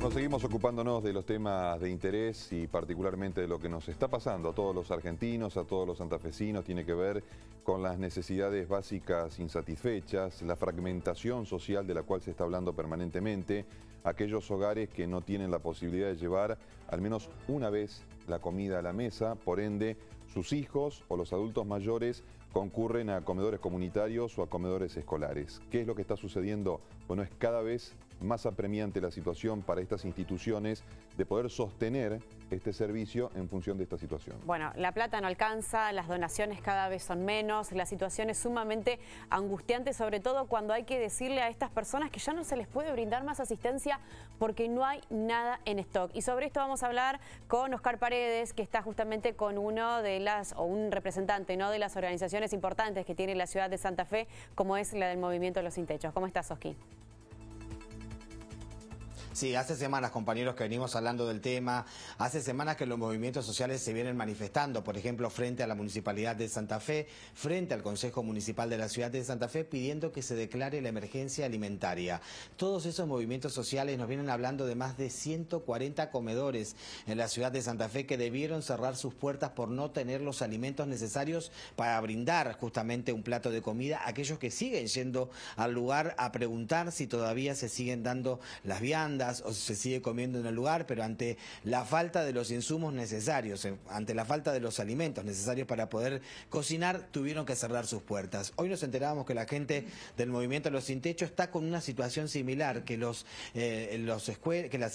Nos seguimos ocupándonos de los temas de interés y particularmente de lo que nos está pasando a todos los argentinos, a todos los santafesinos, tiene que ver con las necesidades básicas insatisfechas, la fragmentación social de la cual se está hablando permanentemente, aquellos hogares que no tienen la posibilidad de llevar al menos una vez la comida a la mesa, por ende sus hijos o los adultos mayores concurren a comedores comunitarios o a comedores escolares. ¿Qué es lo que está sucediendo? Bueno, es cada vez más apremiante la situación para estas instituciones de poder sostener este servicio en función de esta situación. Bueno, la plata no alcanza, las donaciones cada vez son menos, la situación es sumamente angustiante, sobre todo cuando hay que decirle a estas personas que ya no se les puede brindar más asistencia porque no hay nada en stock. Y sobre esto vamos a hablar con Oscar Paredes, que está justamente con uno de las, o un representante ¿no? de las organizaciones importantes que tiene la ciudad de Santa Fe, como es la del Movimiento de los Sin Techos. ¿Cómo estás, Oski? Sí, hace semanas, compañeros, que venimos hablando del tema. Hace semanas que los movimientos sociales se vienen manifestando, por ejemplo, frente a la Municipalidad de Santa Fe, frente al Consejo Municipal de la Ciudad de Santa Fe, pidiendo que se declare la emergencia alimentaria. Todos esos movimientos sociales nos vienen hablando de más de 140 comedores en la Ciudad de Santa Fe que debieron cerrar sus puertas por no tener los alimentos necesarios para brindar justamente un plato de comida a aquellos que siguen yendo al lugar a preguntar si todavía se siguen dando las viandas o se sigue comiendo en el lugar, pero ante la falta de los insumos necesarios, eh, ante la falta de los alimentos necesarios para poder cocinar, tuvieron que cerrar sus puertas. Hoy nos enterábamos que la gente del movimiento Los Sin Techo está con una situación similar, que, los, eh, las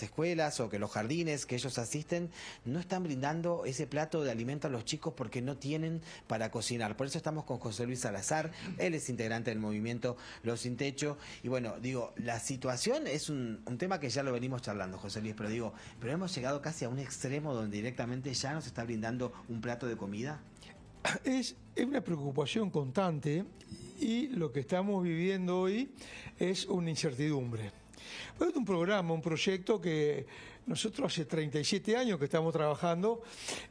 escuelas o que los jardines que ellos asisten no están brindando ese plato de alimento a los chicos porque no tienen para cocinar. Por eso estamos con José Luis Salazar, él es integrante del movimiento Los Sin Techo. Y bueno, digo, la situación es un tema que ya lo venimos charlando, José Luis, pero digo, pero hemos llegado casi a un extremo donde directamente ya nos está brindando un plato de comida. Es, es una preocupación constante y lo que estamos viviendo hoy es una incertidumbre. es un programa, un proyecto que nosotros hace 37 años que estamos trabajando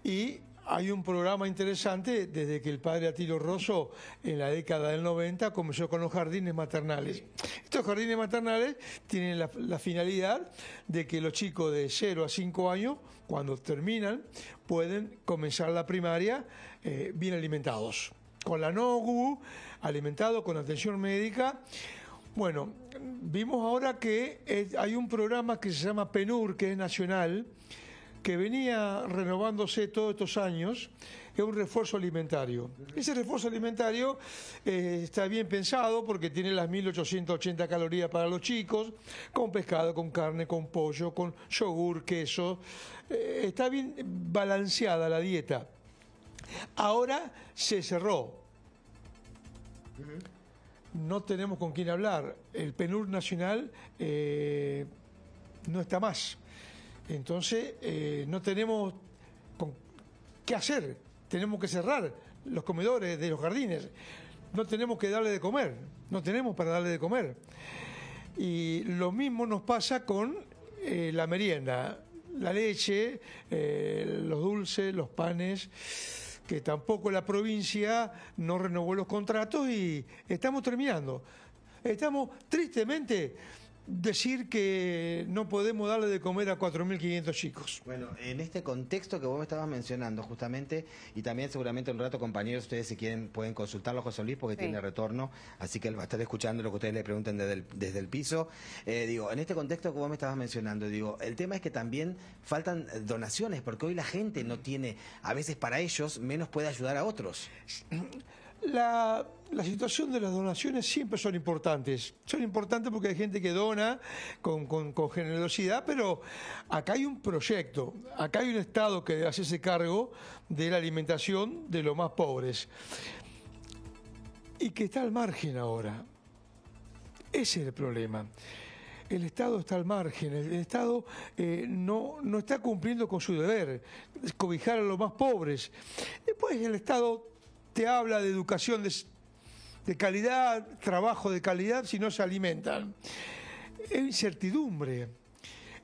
y hay un programa interesante desde que el padre Atilo Rosso en la década del 90 comenzó con los jardines maternales. Estos jardines maternales tienen la, finalidad de que los chicos de 0 a 5 años, cuando terminan, pueden comenzar la primaria eh, bien alimentados, con la NOGU, alimentados con atención médica. Bueno, vimos ahora que hay un programa que se llama PENUR, que es nacional, que venía renovándose todos estos años, es un refuerzo alimentario. Ese refuerzo alimentario eh, está bien pensado porque tiene las 1880 calorías para los chicos, con pescado, con carne, con pollo, con yogur, queso. Eh, está bien balanceada la dieta. Ahora se cerró. No tenemos con quién hablar. El PENUR nacional eh, no está más. Entonces, eh, no tenemos qué hacer. Tenemos que cerrar los comedores de los jardines. No tenemos que darle de comer. No tenemos para darle de comer. Y lo mismo nos pasa con eh, la merienda. La leche, eh, los dulces, los panes que tampoco la provincia no renovó los contratos y estamos terminando. Estamos tristemente decir que no podemos darle de comer a 4.500 chicos. Bueno, en este contexto que vos me estabas mencionando justamente, y también seguramente un rato compañeros, ustedes si quieren pueden consultarlo a José Luis porque tiene retorno, así que él va a estar escuchando lo que ustedes le pregunten desde el, piso. Eh, digo, en este contexto que vos me estabas mencionando, digo, el tema es que también faltan donaciones, porque hoy la gente no tiene, a veces para ellos, menos puede ayudar a otros. La, situación de las donaciones siempre son importantes. Son importantes porque hay gente que dona con, generosidad, pero acá hay un proyecto, acá hay un Estado que hace ese cargo de la alimentación de los más pobres y que está al margen ahora. Ese es el problema. El Estado está al margen, el Estado eh, no, no está cumpliendo con su deber, cobijar a los más pobres. Después el Estado te habla de educación de, calidad, trabajo de calidad, si no se alimentan. Es incertidumbre.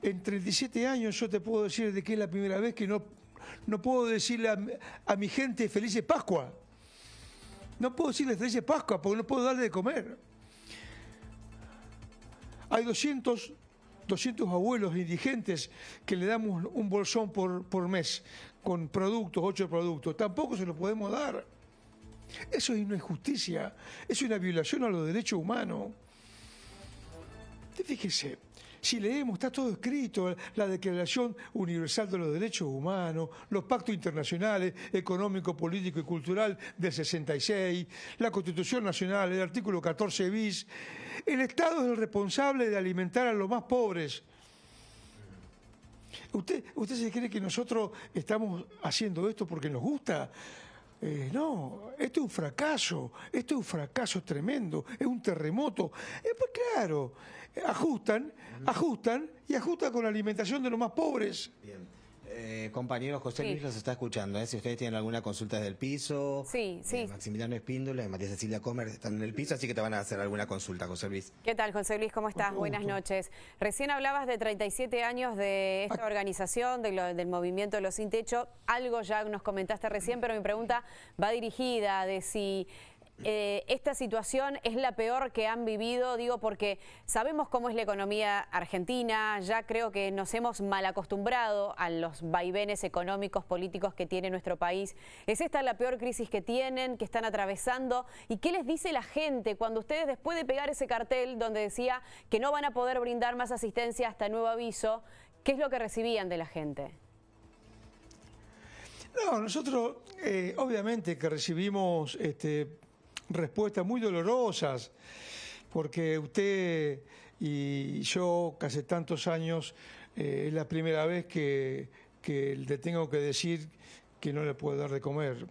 En 37 años yo te puedo decir de que es la primera vez que no, no puedo decirle a, mi gente felices Pascua. No puedo decirles felices Pascua porque no puedo darle de comer. Hay 200 200 abuelos indigentes que le damos un bolsón por, por mes con productos, ocho productos. Tampoco se los podemos dar. Eso no es justicia, es una violación a los derechos humanos. Fíjese, si leemos, está todo escrito, la Declaración Universal de los Derechos Humanos, los pactos internacionales, económico, político y cultural del 66, la Constitución Nacional, el artículo 14 bis. El Estado es el responsable de alimentar a los más pobres. ¿Usted, usted se cree que nosotros estamos haciendo esto porque nos gusta? Eh, no, esto es un fracaso, esto es un fracaso tremendo, es un terremoto. Eh, pues claro, ajustan, ajustan y ajustan con la alimentación de los más pobres eh, compañeros, José Luis los está escuchando. ¿eh? Si ustedes tienen alguna consulta desde el piso, sí, eh, sí. Maximiliano Espíndola y Matías Cecilia Comer están en el piso, así que te van a hacer alguna consulta, José Luis. ¿Qué tal, José Luis? ¿Cómo estás? Buenas noches. Recién hablabas de 37 años de esta ah. organización, del movimiento de los sin techo. Algo ya nos comentaste recién, pero mi pregunta va dirigida de si eh, esta situación es la peor que han vivido, digo, porque sabemos cómo es la economía argentina, ya creo que nos hemos malacostumbrado a los vaivenes económicos, políticos que tiene nuestro país. ¿Es esta la peor crisis que tienen, que están atravesando? ¿Y qué les dice la gente cuando ustedes, después de pegar ese cartel donde decía que no van a poder brindar más asistencia hasta este nuevo aviso, qué es lo que recibían de la gente? No, nosotros eh, obviamente que recibimos este, respuestas muy dolorosas, porque usted y yo, hace tantos años, eh, es la primera vez que, le tengo que decir que no le puedo dar de comer.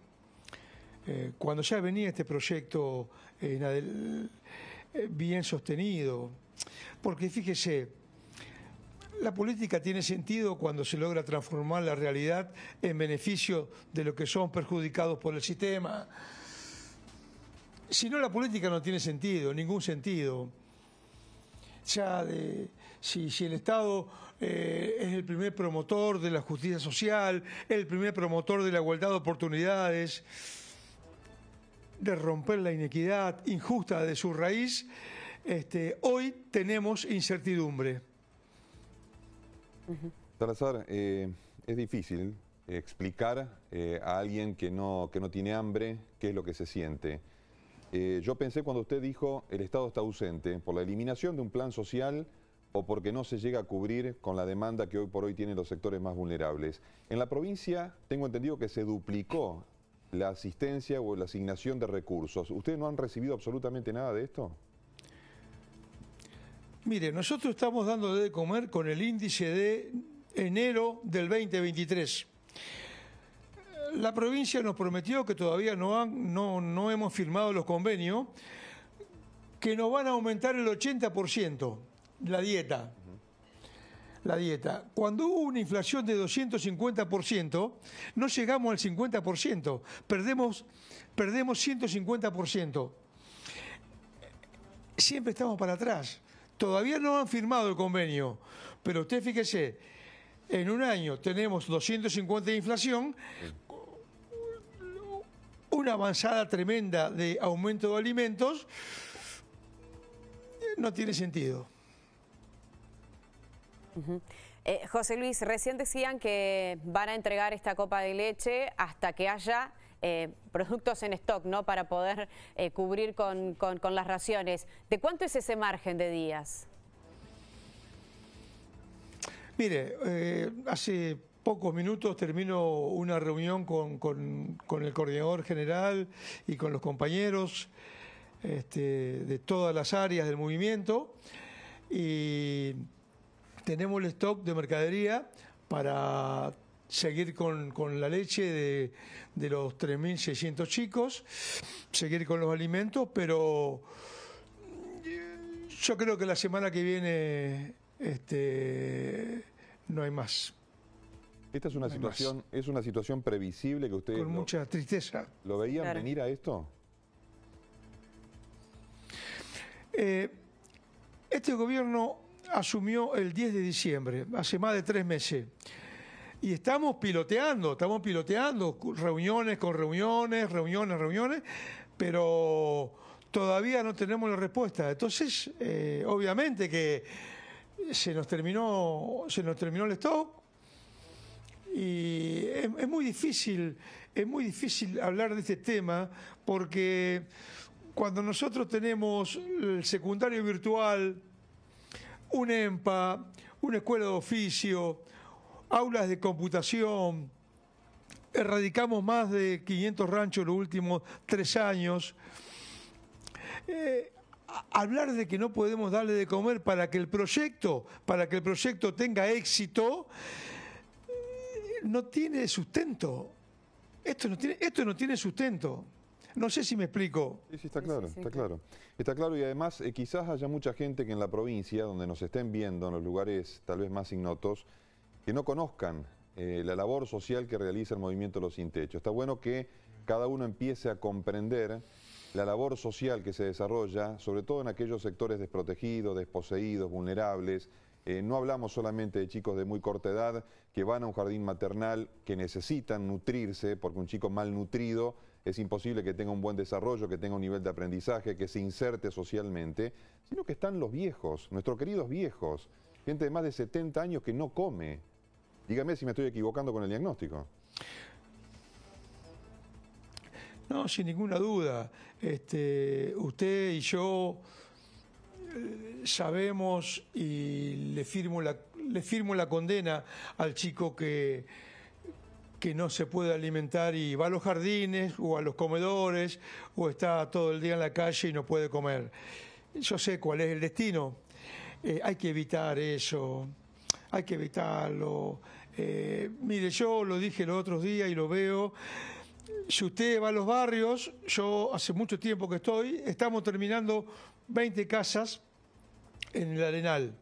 Eh, cuando ya venía este proyecto eh, bien sostenido, porque fíjese, la política tiene sentido cuando se logra transformar la realidad en beneficio de los que son perjudicados por el sistema si no, la política no tiene sentido, ningún sentido. Ya de, si, el Estado eh, es el primer promotor de la justicia social, el primer promotor de la igualdad de oportunidades, de romper la inequidad injusta de su raíz, este, hoy tenemos incertidumbre. Salazar, eh, es difícil explicar eh, a alguien que no, que no tiene hambre qué es lo que se siente. Eh, yo pensé cuando usted dijo el Estado está ausente por la eliminación de un plan social o porque no se llega a cubrir con la demanda que hoy por hoy tienen los sectores más vulnerables. En la provincia tengo entendido que se duplicó la asistencia o la asignación de recursos. ¿Ustedes no han recibido absolutamente nada de esto? Mire, nosotros estamos dando de comer con el índice de enero del 2023 la provincia nos prometió que todavía no, no, hemos firmado los convenios, que nos van a aumentar el 80% la dieta. La dieta. Cuando hubo una inflación de 250%, no llegamos al 50%, perdemos, perdemos 150%. Siempre estamos para atrás. Todavía no han firmado el convenio, pero usted fíjese, en un año tenemos 250 de inflación, una avanzada tremenda de aumento de alimentos, eh, no tiene sentido. Eh, José Luis, recién decían que van a entregar esta copa de leche hasta que haya eh, productos en stock, ¿no? Para poder cubrir con, las raciones. ¿De cuánto es ese margen de días? Mire, hace pocos minutos termino una reunión con, el coordinador general y con los compañeros este, de todas las áreas del movimiento y tenemos el stock de mercadería para seguir con, la leche de, los 3.600 chicos, seguir con los alimentos, pero yo creo que la semana que viene este, no hay más. Esta es una situación, es una situación previsible que ustedes. Con mucha tristeza. ¿Lo veían venir a esto? Eh, este gobierno asumió el 10 de diciembre, hace más de tres meses. Y estamos piloteando, estamos piloteando, reuniones con reuniones, reuniones, reuniones, pero todavía no tenemos la respuesta. Entonces, eh, obviamente que se nos terminó, se nos terminó el stock es, muy difícil, es muy difícil hablar de este tema porque cuando nosotros tenemos el secundario virtual, un EMPA, una escuela de oficio, aulas de computación, erradicamos más de 500 ranchos los últimos tres años. Eh, hablar de que no podemos darle de comer para que el proyecto, para que el proyecto tenga éxito, no tiene sustento. Esto no tiene, esto no tiene sustento. No sé si me explico. Sí, sí, está claro, está claro. Está claro y además eh, quizás haya mucha gente que en la provincia, donde nos estén viendo, en los lugares tal vez más ignotos, que no conozcan eh, la labor social que realiza el movimiento Los Sin Techo. Está bueno que cada uno empiece a comprender la labor social que se desarrolla, sobre todo en aquellos sectores desprotegidos, desposeídos, vulnerables, eh, no hablamos solamente de chicos de muy corta edad que van a un jardín maternal, que necesitan nutrirse, porque un chico mal nutrido es imposible que tenga un buen desarrollo, que tenga un nivel de aprendizaje, que se inserte socialmente, sino que están los viejos, nuestros queridos viejos, gente de más de 70 años que no come. Dígame si me estoy equivocando con el diagnóstico. No, sin ninguna duda. Este, usted y yo sabemos y le firmo la, le firmo la condena al chico que, que no se puede alimentar y va a los jardines o a los comedores o está todo el día en la calle y no puede comer. Yo sé cuál es el destino. Eh, hay que evitar eso, hay que evitarlo. Eh, mire, yo lo dije los otros días y lo veo. Si usted va a los barrios, yo hace mucho tiempo que estoy, estamos terminando 20 casas en el Arenal.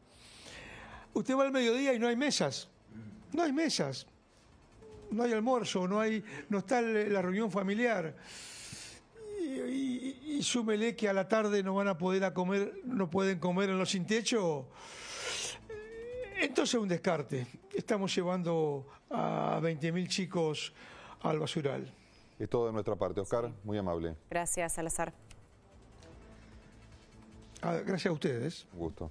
Usted va al mediodía y no hay mesas. No hay mesas. No hay almuerzo, no, hay, no está la reunión familiar. Y, súmele que a la tarde no van a poder comer, no pueden comer en los sin techo. Entonces un descarte. Estamos llevando a 20.000 chicos al basural. Es todo de nuestra parte. Oscar, muy amable. Gracias, Salazar. Gracias a ustedes.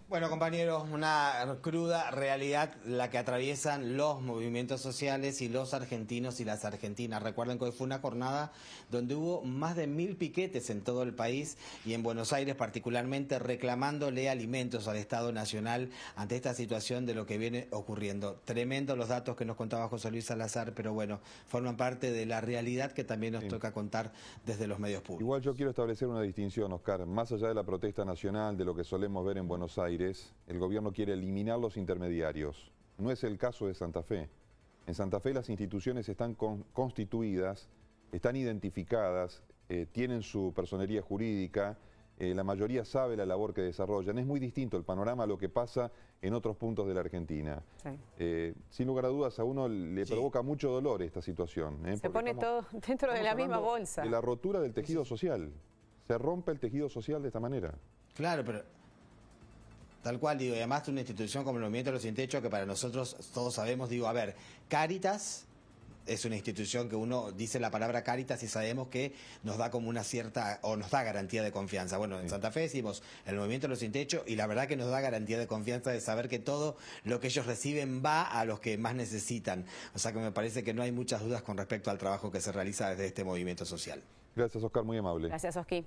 Bueno, compañeros, una cruda realidad la que atraviesan los movimientos sociales y los argentinos y las argentinas. Recuerden que hoy fue una jornada donde hubo más de mil piquetes en todo el país y en Buenos Aires particularmente reclamándole alimentos al Estado Nacional ante esta situación de lo que viene ocurriendo. Tremendo los datos que nos contaba José Luis Salazar, pero bueno, forman parte de la realidad que también nos toca contar desde los medios públicos. Igual yo quiero establecer una distinción, Oscar, más allá de la protesta nacional de lo que solemos ver en Buenos Aires, el gobierno quiere eliminar los intermediarios. No es el caso de Santa Fe. En Santa Fe las instituciones están constituidas, están identificadas, eh, tienen su personería jurídica, eh, la mayoría sabe la labor que desarrollan. Es muy distinto el panorama a lo que pasa en otros puntos de la Argentina. Eh, sin lugar a dudas, a uno le provoca mucho dolor esta situación. Se pone todo dentro de la misma bolsa. De la rotura del tejido social. Se rompe el tejido social de esta manera. Claro, pero Tal cual, digo, y además de una institución como el Movimiento de los Sin Techo, que para nosotros todos sabemos, digo, a ver, Caritas es una institución que uno dice la palabra Caritas y sabemos que nos da como una cierta, o nos da garantía de confianza. Bueno, en Santa Fe decimos el Movimiento de los Sin Techo y la verdad que nos da garantía de confianza de saber que todo lo que ellos reciben va a los que más necesitan. O sea que me parece que no hay muchas dudas con respecto al trabajo que se realiza desde este movimiento social. Gracias, Oscar, muy amable. Gracias, Oski.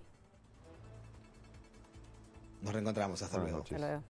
Nos reencontramos. Hasta luego. luego.